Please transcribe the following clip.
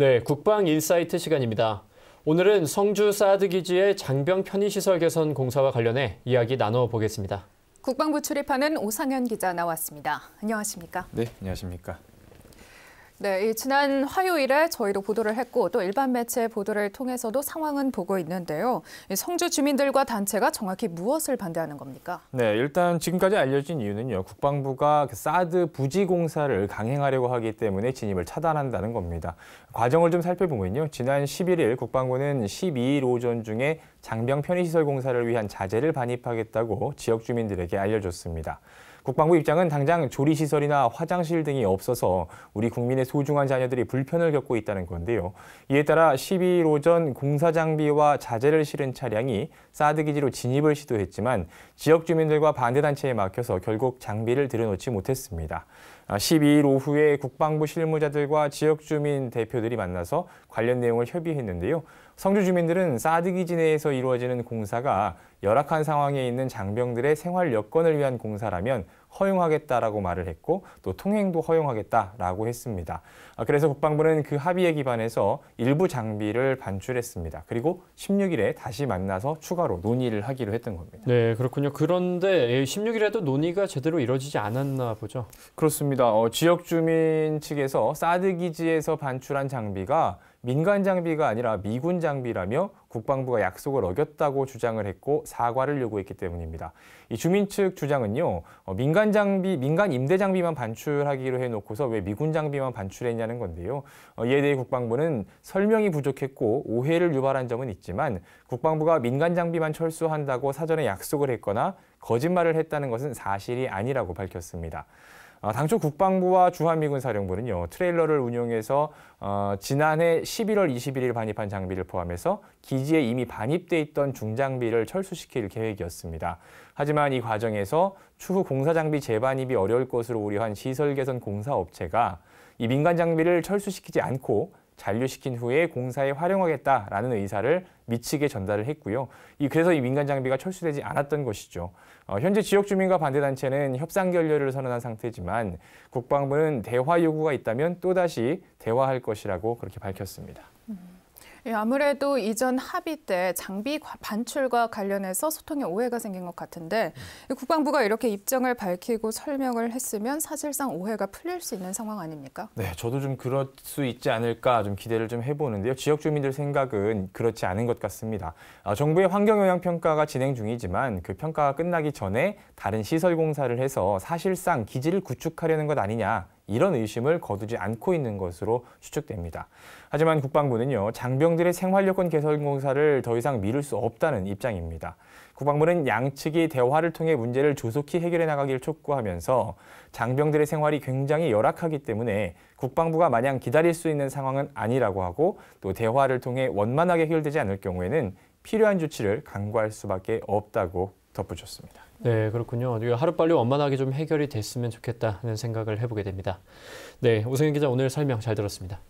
네, 국방 인사이트 시간입니다. 오늘은 성주 사드 기지의 장병 편의시설 개선 공사와 관련해 이야기 나눠보겠습니다. 국방부 출입하는 오상현 기자 나왔습니다. 안녕하십니까? 네, 안녕하십니까? 네, 지난 화요일에 저희도 보도를 했고 또 일반 매체 보도를 통해서도 상황은 보고 있는데요. 성주 주민들과 단체가 정확히 무엇을 반대하는 겁니까? 네, 일단 지금까지 알려진 이유는요. 국방부가 그 사드 부지 공사를 강행하려고 하기 때문에 진입을 차단한다는 겁니다. 과정을 좀 살펴보면요. 지난 11일 국방부는 12일 오전 중에 장병 편의시설 공사를 위한 자재를 반입하겠다고 지역 주민들에게 알려줬습니다. 국방부 입장은 당장 조리시설이나 화장실 등이 없어서 우리 국민의 소중한 자녀들이 불편을 겪고 있다는 건데요. 이에 따라 12일 오전 공사장비와 자재를 실은 차량이 사드기지로 진입을 시도했지만 지역 주민들과 반대단체에 막혀서 결국 장비를 들여놓지 못했습니다. 12일 아, 오후에 국방부 실무자들과 지역 주민 대표들이 만나서 관련 내용을 협의했는데요. 성주 주민들은 사드기지 내에서 이루어지는 공사가 열악한 상황에 있는 장병들의 생활 여건을 위한 공사라면 허용하겠다라고 말을 했고 또 통행도 허용하겠다라고 했습니다. 아, 그래서 국방부는 그 합의에 기반해서 일부 장비를 반출했습니다. 그리고 16일에 다시 만나서 추가로 논의를 하기로 했던 겁니다. 네, 그렇군요. 그런데 16일에도 예, 논의가 제대로 이루어지지 않았나 보죠. 그렇습니다. 어, 지역 주민 측에서 사드 기지에서 반출한 장비가 민간 장비가 아니라 미군 장비라며 국방부가 약속을 어겼다고 주장을 했고 사과를 요구했기 때문입니다. 이 주민 측 주장은요. 어, 민간 장비, 민간 임대 장비만 반출하기로 해놓고서 왜 미군 장비만 반출했냐는 건데요. 어, 이에 대해 국방부는 설명이 부족했고 오해를 유발한 점은 있지만 국방부가 민간 장비만 철수한다고 사전에 약속을 했거나 거짓말을 했다는 것은 사실이 아니라고 밝혔습니다. 아, 당초 국방부와 주한미군 사령부는요 트레일러를 운용해서 어, 지난해 11월 21일 반입한 장비를 포함해서 기지에 이미 반입돼 있던 중장비를 철수시킬 계획이었습니다. 하지만 이 과정에서 추후 공사 장비 재반입이 어려울 것으로 우려한 시설 개선 공사 업체가 이 민간 장비를 철수시키지 않고 잔류시킨 후에 공사에 활용하겠다라는 의사를 미치게 전달을 했고요. 이 그래서 이 민간 장비가 철수되지 않았던 것이죠. 어, 현재 지역 주민과 반대 단체는 협상 결렬을 선언한 상태지만 국방부는 대화 요구가 있다면 또다시 대화할 것이라고 그렇게 밝혔습니다. 음. 예, 아무래도 이전 합의 때 장비 반출과 관련해서 소통에 오해가 생긴 것 같은데 음. 국방부가 이렇게 입장을 밝히고 설명을 했으면 사실상 오해가 풀릴 수 있는 상황 아닙니까? 네, 저도 좀 그럴 수 있지 않을까 좀 기대를 좀 해보는데요. 지역 주민들 생각은 그렇지 않은 것 같습니다. 아, 정부의 환경 영향 평가가 진행 중이지만 그 평가가 끝나기 전에 다른 시설 공사를 해서 사실상 기지를 구축하려는 것 아니냐 이런 의심을 거두지 않고 있는 것으로 추측됩니다. 하지만 국방부는요, 장병들의 생활여건 개선 공사를 더 이상 미룰 수 없다는 입장입니다. 국방부는 양측이 대화를 통해 문제를 조속히 해결해 나가기 촉구하면서 장병들의 생활이 굉장히 열악하기 때문에 국방부가 마냥 기다릴 수 있는 상황은 아니라고 하고 또 대화를 통해 원만하게 해결되지 않을 경우에는 필요한 조치를 강구할 수밖에 없다고 덧붙였습니다. 네, 그렇군요. 하루빨리 원만하게 좀 해결이 됐으면 좋겠다는 생각을 해보게 됩니다. 네, 오승현 기자 오늘 설명 잘 들었습니다.